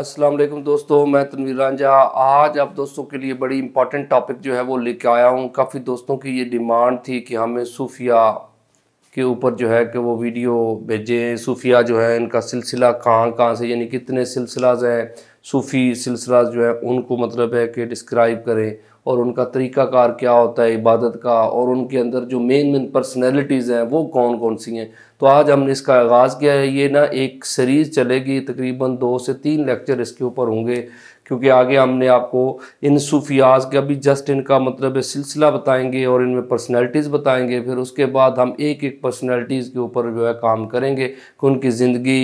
अस्सलाम वालेकुम दोस्तों मैं तनवीर रांझा आज आप दोस्तों के लिए बड़ी इंपॉर्टेंट टॉपिक जो है वो लेके आया हूँ काफ़ी दोस्तों की ये डिमांड थी कि हमें सूफिया के ऊपर जो है कि वो वीडियो भेजें सूफिया जो है इनका सिलसिला कहाँ कहाँ से यानी कितने सिलसिलाज हैं सूफ़ी सिलसिला जो है उनको मतलब है कि डिस्क्राइब करें और उनका तरीक़ाकार क्या होता है इबादत का और उनके अंदर जो मेन मेन पर्सनैलिटीज़ हैं वो कौन कौन सी हैं तो आज हमने इसका आगाज़ किया है ये ना एक सीरीज़ चलेगी तकरीबन दो से तीन लेक्चर इसके ऊपर होंगे क्योंकि आगे हमने आपको इन सूफियाज का भी जस्ट इनका मतलब सिलसिला बताएंगे और इनमें पर्सनैलिटीज़ बताएंगे फिर उसके बाद हम एक एक पर्सनैलिटीज़ के ऊपर जो है काम करेंगे कि उनकी ज़िंदगी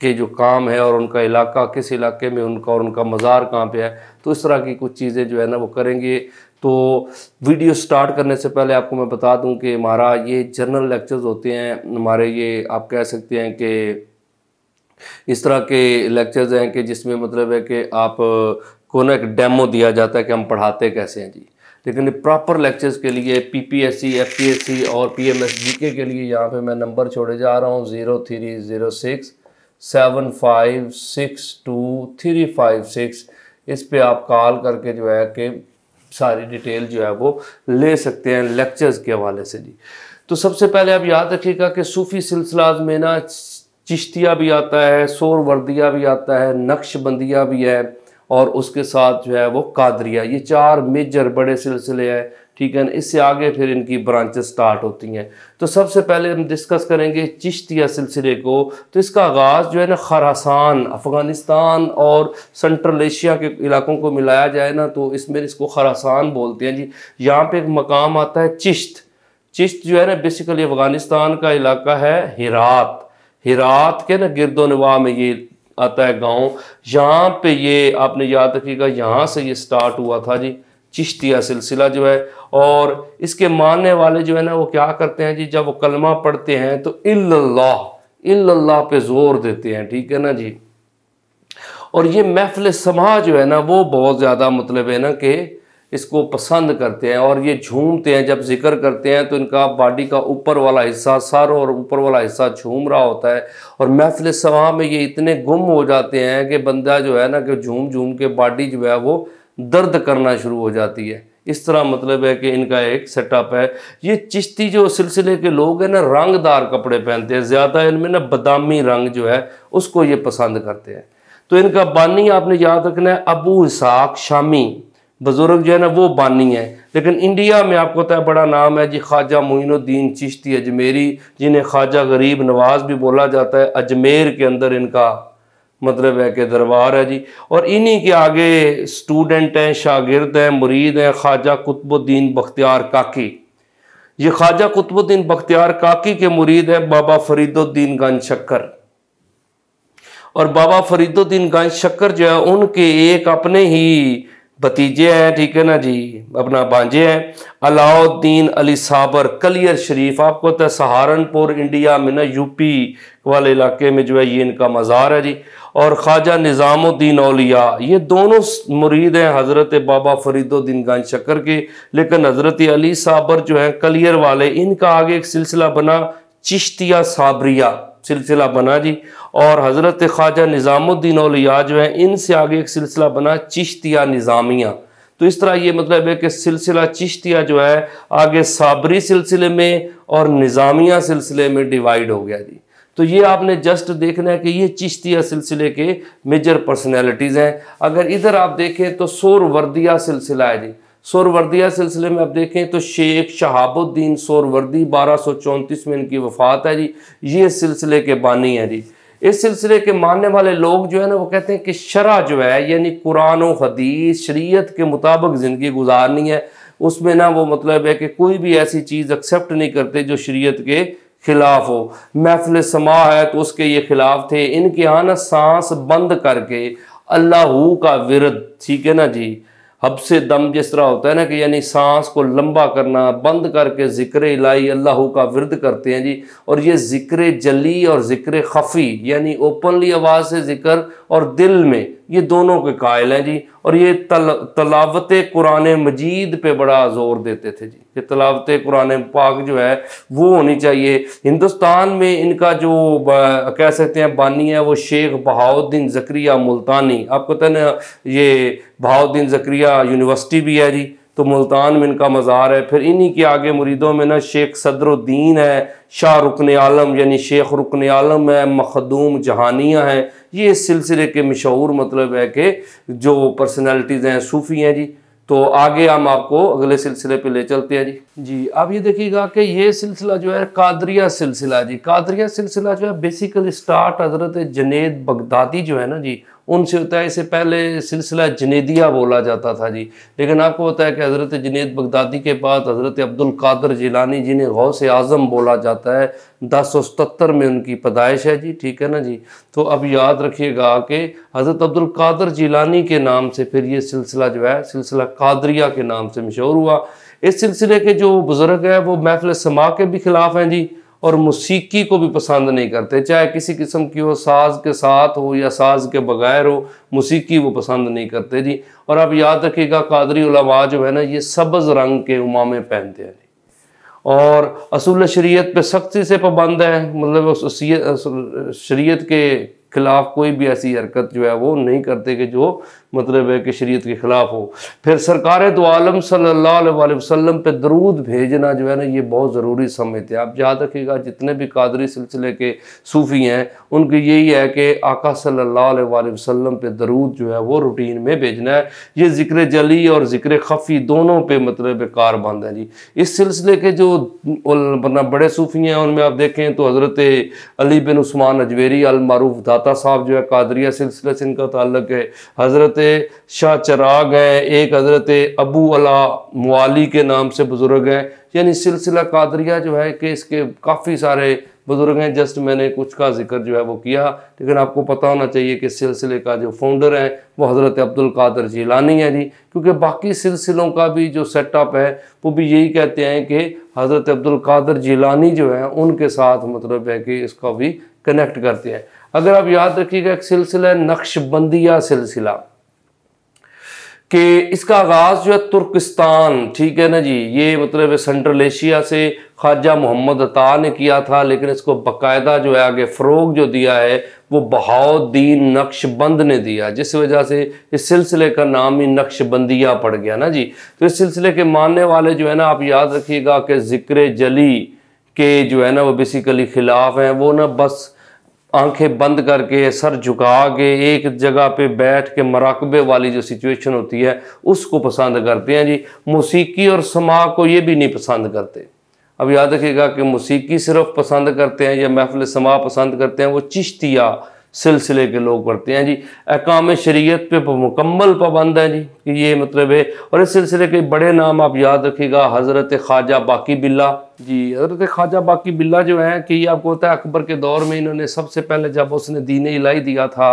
के जो काम है और उनका इलाका किस इलाके में उनका और उनका मज़ार कहाँ पे है तो इस तरह की कुछ चीज़ें जो है ना वो करेंगे तो वीडियो स्टार्ट करने से पहले आपको मैं बता दूं कि हमारा ये जनरल लेक्चर्स होते हैं हमारे ये आप कह सकते हैं कि इस तरह के लेक्चर्स हैं कि जिसमें मतलब है कि आप को ना एक डेमो दिया जाता है कि हम पढ़ाते कैसे हैं जी लेकिन प्रॉपर लेक्चर्स के लिए P P S C F P S C और पी एम एस जी के लिए यहाँ पे मैं नंबर छोड़े जा रहा हूँ zero three zero six seven five six two three five six इस पर आप कॉल करके जो है कि सारी डिटेल जो है वो ले सकते हैं लेक्चर्स के हवाले से जी तो सबसे पहले आप याद रखिएगा कि सूफ़ी सिलसिलाज में ना चिश्तिया भी आता है शोर वर्दिया भी आता है नक्शबंदिया भी है और उसके साथ जो है वो कादरिया ये चार मेजर बड़े सिलसिले हैं ठीक है ना इससे आगे फिर इनकी ब्रांचेस स्टार्ट होती हैं तो सबसे पहले हम डिस्कस करेंगे चिश्तिया सिलसिले को तो इसका आगाज़ जो है ना खरासान अफ़गानिस्तान और सेंट्रल एशिया के इलाकों को मिलाया जाए ना तो इसमें इसको खरासान बोलते हैं जी यहाँ पे एक मकाम आता है चिश्त चिश्त जो है ना बेसिकली अफ़गानिस्तान का इलाका है हिरात हिरात के ना गिरदोनवा में ये आता है गांव यहाँ पे ये आपने याद रखिएगा यहाँ से ये स्टार्ट हुआ था जी चिश्तिया सिलसिला जो है और इसके मानने वाले जो है ना वो क्या करते हैं जी जब वो कलमा पढ़ते हैं तो इल्लाह इल्लाह पे जोर देते हैं ठीक है ना जी और ये महफिल समाज जो है ना वो बहुत ज़्यादा मतलब है ना कि इसको पसंद करते हैं और ये झूमते हैं जब जिक्र करते हैं तो इनका बॉडी का ऊपर वाला हिस्सा सर और ऊपर वाला हिस्सा झूम रहा होता है और महफिल सवा में ये इतने गुम हो जाते हैं कि बंदा जो है ना कि झूम झूम के बॉडी जो है वो दर्द करना शुरू हो जाती है इस तरह मतलब है कि इनका एक सेटअप है ये चिश्ती जो सिलसिले के लोग हैं ना रंगदार कपड़े पहनते हैं ज़्यादा इनमें ना बदामी रंग जो है उसको ये पसंद करते हैं तो इनका बानी आपने याद रखना है अबू इसाक शामी बुज़ुर्ग जो है ना वो बानी है लेकिन इंडिया में आपको पता तो है बड़ा नाम है जी ख्वाजा मोइनुद्दीन चिश्ती अजमेरी जिन्हें ख्वाजा गरीब नवाज भी बोला जाता है अजमेर के अंदर इनका मतलब है कि दरबार है जी और इन्हीं के आगे स्टूडेंट हैं शागिर्द हैं मुरीद हैं ख्वाजा कुतुबुद्दीन बख्तियार काकी ये ख्वाजा कुतुबुद्दीन बख्तियार काकी के मुरीद हैं बाबा फरीदुद्दीन गंज शक्कर और बाबा फरीदुद्दीन गंज शक्कर जो है उनके एक अपने ही भतीजे हैं ठीक है ना जी अपना बांझे हैं अलाउद्दीन अली साबर कलियर शरीफ आपको पता तो है सहारनपुर इंडिया में ना यूपी वाले इलाके में जो है ये इनका मज़ार है जी और ख्वाजा निज़ामुद्दीन अलिया ये दोनों मुरीद हैं हज़रत बाबा फरीदुद्दीन गंज शक्कर के लेकिन हज़रत अली साबर जो हैं कलियर वाले इनका आगे एक सिलसिला बना चिश्तिया साबरिया सिलसिला बना जी और हज़रत ख्वाजा निज़ामुद्दीन अलिया जो इन इनसे आगे एक सिलसिला बना चिश्तिया निज़ामिया तो इस तरह ये मतलब है कि सिलसिला चिश्तिया जो है आगे साबरी सिलसिले में और निज़ामिया सिलसिले में डिवाइड हो गया जी तो ये आपने जस्ट देखना है कि ये चिश्तिया सिलसिले के मेजर पर्सनैलिटीज़ हैं अगर इधर आप देखें तो सोर वर्दिया सिलसिला है जी सोरवर्दिया सिलसिले में आप देखें तो शेख शहाबुद्दीन सोरवर्दी बारह सौ चौंतीस में इनकी वफात है जी ये सिलसिले के बानी है जी इस सिलसिले के मानने वाले लोग जो है ना वो कहते हैं कि शरा जो है यानी कुरान हदीस शरीयत के मुताबिक ज़िंदगी गुजारनी है उसमें ना वो मतलब है कि कोई भी ऐसी चीज़ एक्सेप्ट नहीं करते जो शरीयत के खिलाफ हो महफिल समा है तो उसके ये खिलाफ थे इनके यहाँ ना सांस बंद करके अल्लाह का विरद ठीक है ना जी हब से दम जिस तरह होता है ना कि यानी सांस को लंबा करना बंद करके ज़िक्र इलाही अल्लाह का विरद करते हैं जी और ये ज़िक्र जली और ज़िक्र खफ़ी यानी ओपनली आवाज़ से ज़िक्र और दिल में ये दोनों के कायल हैं जी और ये तल तलावत कुरान मजीद पे बड़ा ज़ोर देते थे जी कि तलावत कुरान पाक जो है वो होनी चाहिए हिंदुस्तान में इनका जो कह सकते हैं बानी है वो शेख बहाउद्दीन ज़क्रिया मुल्तानी आपको तो ना ये बहाउद्दीन ज़क्रिया यूनिवर्सिटी भी है जी तो मुल्तान में इनका मज़ार है फिर इन्हीं के आगे मुरीदों में ना शेख सदरुद्दीन है शाह रुकन आलम यानी शेख रुकन आलम है मखदूम जहानिया हैं ये इस सिलसिले के मशहूर मतलब है कि जो पर्सनैलिटीज़ हैं सूफ़ी हैं जी तो आगे हम आपको अगले सिलसिले पे ले चलते हैं जी जी अब ये देखिएगा कि ये सिलसिला जो है कादरिया सिलसिला जी कादरिया सिलसिला जो है बेसिकली स्टार्ट हजरत जनेद बगदादी जो है ना जी उनसे होता है इसे पहले सिलसिला जनेदिया बोला जाता था जी लेकिन आपको होता है कि हज़रत जनेद बगदादी के बाद हज़रत अब्दुल कादर जिलानी जिन्हें गौ से आज़म बोला जाता है दस सौ सतर में उनकी पैदाइश है जी ठीक है ना जी तो अब याद रखिएगा कि हज़रत अब्दुल कादर जिलानी के नाम से फिर ये सिलसिला जो है सिलसिला कादरिया के नाम से मशहूर हुआ इस सिलसिले के जो बुज़ुर्ग हैं वो महफिल समा के भी खिलाफ हैं जी और मौसीकी को भी पसंद नहीं करते चाहे किसी किस्म की हो साज के साथ हो या साज के बगैर हो मौसीकी वो पसंद नहीं करते जी और आप याद रखिएगा कादरी उलमा जो है ना ये सब्ज़ रंग के उमामे पहनते हैं जी और असूल शरीयत पे सख्ती से पाबंद है मतलब शरीयत के खिलाफ कोई भी ऐसी हरकत जो है वो नहीं करते कि जो मतलब है कि शरीयत के ख़िलाफ़ हो फिर सरकार तो आलम सल्ला वसम पे दरूद भेजना जो है ना ये बहुत ज़रूरी समझते हैं आप याद रखिएगा जितने भी कादरी सिलसिले के सूफ़ी हैं उनकी यही है कि आका सल्ला वसम पे दरूद जो है वो रूटीन में भेजना है ये ज़िक्र जली और ज़िक्र खफ़ी दोनों पर मतलब कार बंद है जी इस सिलसिले के जो बड़े सूफ़ी हैं उनमें आप देखें तो हज़रत अली बिन उस्मान अजवेरी अलमारूफ दाता साहब जो है कादरिया सिलसिले से इनका ताल्लुक है हज़रत शाह चराग हैं एक हज़रत अबू अला मवाली के नाम से बुज़ुर्ग हैं यानी सिलसिला कादरिया जो है कि इसके काफ़ी सारे बुज़ुर्ग हैं जस्ट मैंने कुछ का जिक्र जो है वो किया लेकिन आपको पता होना चाहिए कि सिलसिले का जो फाउंडर है वो हज़रत अब्दुल कादर जीलानी है जी क्योंकि बाकी सिलसिलों का भी जो सेटअप है वो भी यही कहते हैं कि हज़रत अब्दुल कादर जीलानी जो है उनके साथ मतलब है कि इसका भी कनेक्ट करते हैं अगर आप याद रखिएगा एक सिलसिला है नक्शबंदिया सिलसिला कि इसका आगाज़ जो है तुर्किस्तान ठीक है ना जी ये मतलब सेंट्रल एशिया से ख्वाजा मोहम्मद अता ने किया था लेकिन इसको बाकायदा जो है आगे फ़रोग जो दिया है वो बहाउद्दीन नक्शबंद ने दिया जिस वजह से इस सिलसिले का नाम ही नक्शबंदिया पड़ गया ना जी तो इस सिलसिले के मानने वाले जो है ना आप याद रखिएगा कि ज़िक्र जली के जो है ना वो बेसिकली ख़िलाफ़ हैं वो ना बस आंखें बंद करके सर झुका के एक जगह पे बैठ के मराकबे वाली जो सिचुएशन होती है उसको पसंद करते हैं जी मौसीकी और समा को ये भी नहीं पसंद करते अब याद रखिएगा कि मौसीकी सिर्फ पसंद करते हैं या महफिल समा पसंद करते हैं वो चिश्तिया सिलसिले के लोग पढ़ते हैं जी अकाम शरीयत पे मुकम्मल पाबंद है जी कि ये मतलब है और इस सिलसिले के बड़े नाम आप याद रखिएगा हज़रत ख्वाजा बाकी बिल्ला जी हज़रत ख्वाजा बाकी बिल्ला जो है कि ये आपको होता है अकबर के दौर में इन्होंने सबसे पहले जब उसने दीन इलाई दिया था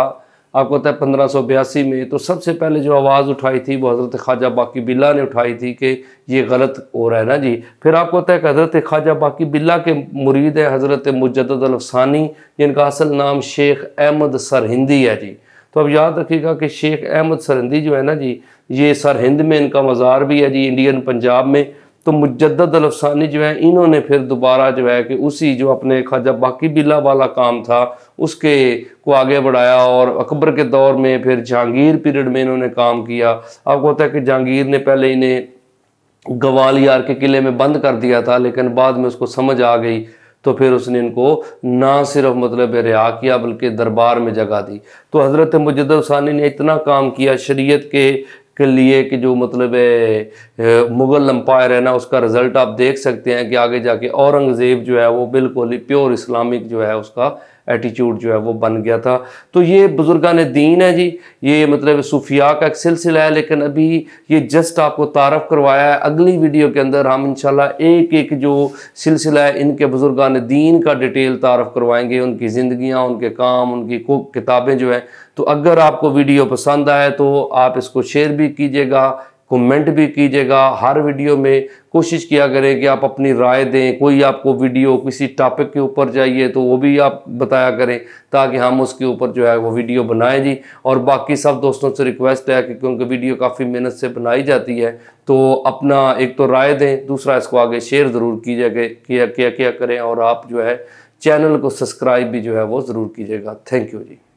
आपको पता है पंद्रह में तो सबसे पहले जो आवाज़ उठाई थी वो हज़रत ख्वाजा बाकी बिल्ला ने उठाई थी कि ये गलत हो रहा है ना जी फिर आपको पता है कि हज़रत ख्वाजा बाकी बिल्ला के मुरीद हैं हज़रत मुजदानी जिनका असल नाम शेख अहमद सरहिंदी है जी तो अब याद रखिएगा कि शेख अहमद सरहिंदी जो है ना जी ये सरहिंद में इनका मज़ार भी है जी इंडियन पंजाब में तो मुजद अफसानी जो है इन्होंने फिर दोबारा जो है कि उसी जो अपने ख्वाजा बाकी बिल्ला वाला काम था उसके को आगे बढ़ाया और अकबर के दौर में फिर जहांगीर पीरियड में इन्होंने काम किया आपको होता है कि जहांगीर ने पहले इन्हें ग्वालियर के किले में बंद कर दिया था लेकिन बाद में उसको समझ आ गई तो फिर उसने इनको ना सिर्फ मतलब रिहा किया बल्कि दरबार में जगह दी तो हज़रत मुजदानी ने इतना काम किया शरीयत के के लिए कि जो मतलब है मुग़ल अम्पायर है ना उसका रिज़ल्ट आप देख सकते हैं कि आगे जाके औरंगज़ेब जो है वो बिल्कुल ही प्योर इस्लामिक जो है उसका एटीट्यूड जो है वो बन गया था तो ये बुजुर्गान दीन है जी ये मतलब सूफिया का एक सिलसिला है लेकिन अभी ये जस्ट आपको तारफ़ करवाया है अगली वीडियो के अंदर हम इनशाला एक एक जो सिलसिला है इनके बुजुर्गान दीन का डिटेल तारफ़ करवाएंगे उनकी ज़िंदियाँ उनके काम उनकी किताबें जो हैं तो अगर आपको वीडियो पसंद आए तो आप इसको शेयर भी कीजिएगा कमेंट भी कीजिएगा हर वीडियो में कोशिश किया करें कि आप अपनी राय दें कोई आपको वीडियो किसी टॉपिक के ऊपर चाहिए तो वो भी आप बताया करें ताकि हम उसके ऊपर जो है वो वीडियो बनाएं जी और बाकी सब दोस्तों से रिक्वेस्ट है कि क्योंकि वीडियो काफ़ी मेहनत से बनाई जाती है तो अपना एक तो राय दें दूसरा इसको आगे शेयर ज़रूर कीजिएगा किया क्या किया करें और आप जो है चैनल को सब्सक्राइब भी जो है वो ज़रूर कीजिएगा थैंक यू जी